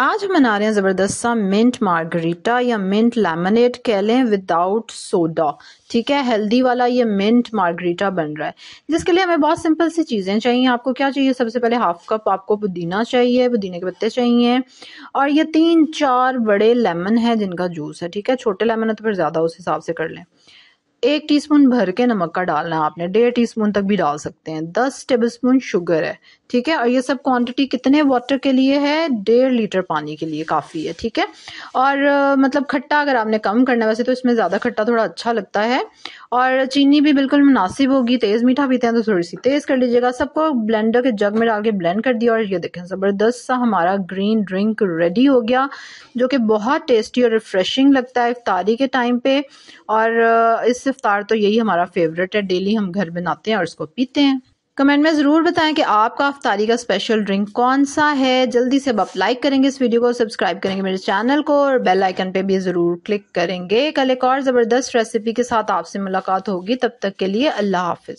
आज हम बना रहे हैं ज़बरदस्त सा मिंट मार्गरीटा या मिंट लेमनेट कह लें विदाउट सोडा ठीक है हेल्दी वाला ये मिंट मार्गरीटा बन रहा है जिसके लिए हमें बहुत सिंपल सी चीज़ें चाहिए आपको क्या चाहिए सबसे पहले हाफ कप आपको पुदीना चाहिए पुदीने के पत्ते चाहिए और ये तीन चार बड़े लेमन है जिनका जूस है ठीक है छोटे लेमन है तो फिर ज़्यादा उस हिसाब से कर लें एक टीस्पून भर के नमक का डालना है आपने डेढ़ टीस्पून तक भी डाल सकते हैं दस टेबलस्पून शुगर है ठीक है और ये सब क्वांटिटी कितने वाटर के लिए है डेढ़ लीटर पानी के लिए काफ़ी है ठीक है और मतलब खट्टा अगर आपने कम करना है वैसे तो इसमें ज़्यादा खट्टा थोड़ा अच्छा लगता है और चीनी भी बिल्कुल मुनासिब होगी तेज़ मीठा पीते हैं तो थोड़ी सी तेज़ कर लीजिएगा सबको ब्लेंडर के जग में डाल के ब्लेंड कर दिया और ये देखें ज़बरदस्त सा हमारा ग्रीन ड्रिंक रेडी हो गया जो कि बहुत टेस्टी और रिफ़्रेशिंग लगता है इफ्तारी के टाइम पे और इस इफ्तार तो यही हमारा फेवरेट है डेली हम घर बनाते हैं और इसको पीते हैं कमेंट में ज़रूर बताएं कि आपका अफ्तारी का स्पेशल ड्रिंक कौन सा है जल्दी से आप लाइक करेंगे इस वीडियो को सब्सक्राइब करेंगे मेरे चैनल को और बेल आइकन पे भी ज़रूर क्लिक करेंगे कल एक और ज़बरदस्त रेसिपी के साथ आपसे मुलाकात होगी तब तक के लिए अल्लाह हाफिज़